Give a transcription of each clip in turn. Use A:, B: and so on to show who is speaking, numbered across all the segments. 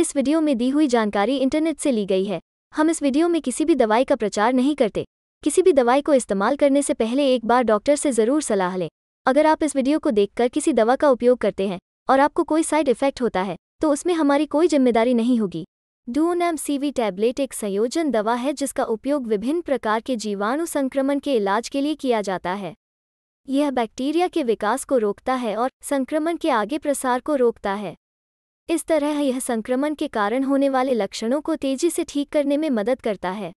A: इस वीडियो में दी हुई जानकारी इंटरनेट से ली गई है हम इस वीडियो में किसी भी दवाई का प्रचार नहीं करते किसी भी दवाई को इस्तेमाल करने से पहले एक बार डॉक्टर से ज़रूर सलाह लें अगर आप इस वीडियो को देखकर किसी दवा का उपयोग करते हैं और आपको कोई साइड इफेक्ट होता है तो उसमें हमारी कोई जिम्मेदारी नहीं होगी डूनम सीवी टैबलेट एक संयोजन दवा है जिसका उपयोग विभिन्न प्रकार के जीवाणु संक्रमण के इलाज के लिए किया जाता है यह बैक्टीरिया के विकास को रोकता है और संक्रमण के आगे प्रसार को रोकता है इस तरह यह संक्रमण के कारण होने वाले लक्षणों को तेजी से ठीक करने में मदद करता है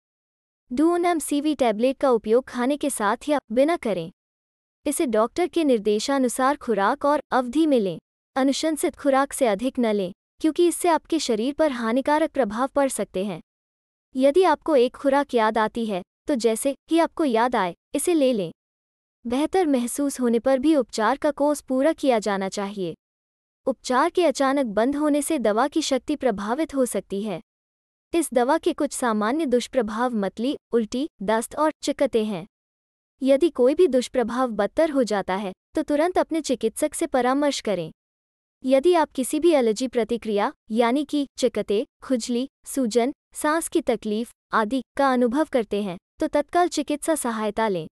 A: डूनम सीवी टैबलेट का उपयोग खाने के साथ या बिना करें इसे डॉक्टर के निर्देशानुसार खुराक और अवधि में लें अनुशंसित खुराक से अधिक न लें क्योंकि इससे आपके शरीर पर हानिकारक प्रभाव पड़ सकते हैं यदि आपको एक खुराक याद आती है तो जैसे ही आपको याद आए इसे ले लें बेहतर महसूस होने पर भी उपचार का कोर्स पूरा किया जाना चाहिए उपचार के अचानक बंद होने से दवा की शक्ति प्रभावित हो सकती है इस दवा के कुछ सामान्य दुष्प्रभाव मतली उल्टी दस्त और चिकते हैं यदि कोई भी दुष्प्रभाव बदतर हो जाता है तो तुरंत अपने चिकित्सक से परामर्श करें यदि आप किसी भी एलर्जी प्रतिक्रिया यानी कि चिकते खुजली सूजन सांस की तकलीफ आदि का अनुभव करते हैं तो तत्काल चिकित्सा सहायता लें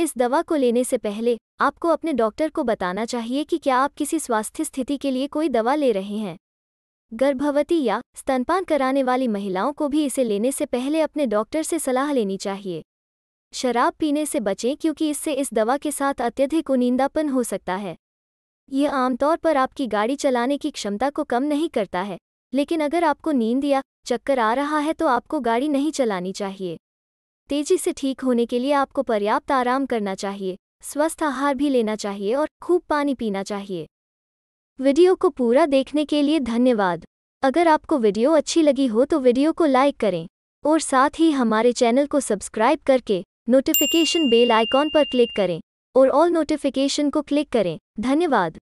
A: इस दवा को लेने से पहले आपको अपने डॉक्टर को बताना चाहिए कि क्या आप किसी स्वास्थ्य स्थिति के लिए कोई दवा ले रहे हैं गर्भवती या स्तनपान कराने वाली महिलाओं को भी इसे लेने से पहले अपने डॉक्टर से सलाह लेनी चाहिए शराब पीने से बचें क्योंकि इससे इस दवा के साथ अत्यधिक उनिंदापन हो सकता है यह आमतौर पर आपकी गाड़ी चलाने की क्षमता को कम नहीं करता है लेकिन अगर आपको नींद या चक्कर आ रहा है तो आपको गाड़ी नहीं चलानी चाहिए तेजी से ठीक होने के लिए आपको पर्याप्त आराम करना चाहिए स्वस्थ आहार भी लेना चाहिए और खूब पानी पीना चाहिए वीडियो को पूरा देखने के लिए धन्यवाद अगर आपको वीडियो अच्छी लगी हो तो वीडियो को लाइक करें और साथ ही हमारे चैनल को सब्सक्राइब करके नोटिफिकेशन बेल आइकॉन पर क्लिक करें और ऑल नोटिफिकेशन को क्लिक करें धन्यवाद